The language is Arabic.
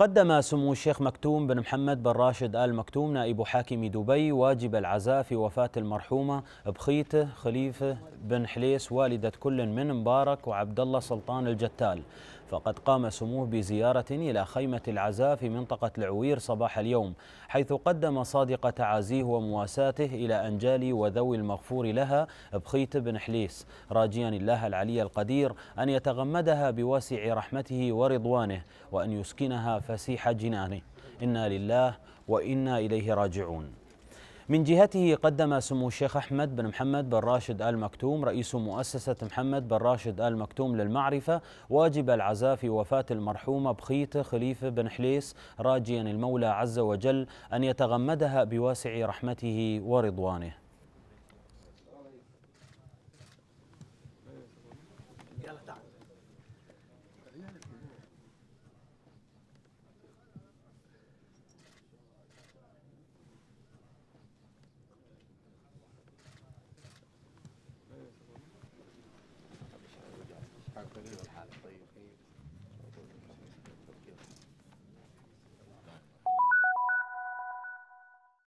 قدم سمو الشيخ مكتوم بن محمد بن راشد آل مكتوم نائب حاكم دبي واجب العزاء في وفاة المرحومة بخيته خليفة بن حليس والدة كل من مبارك وعبد الله سلطان الجتال فقد قام سموه بزيارة إلى خيمة العزاء في منطقة العوير صباح اليوم حيث قدم صادق تعازيه ومواساته إلى أنجالي وذوي المغفور لها بخيت بن حليس راجيا الله العلي القدير أن يتغمدها بواسع رحمته ورضوانه وأن يسكنها في فسيح جنانه إنا لله وإنا إليه راجعون من جهته قدم سمو الشيخ أحمد بن محمد بن راشد آل مكتوم رئيس مؤسسة محمد بن راشد آل مكتوم للمعرفة واجب العزاء في وفاة المرحومة بخيته خليفة بن حليس راجيا المولى عز وجل أن يتغمدها بواسع رحمته ورضوانه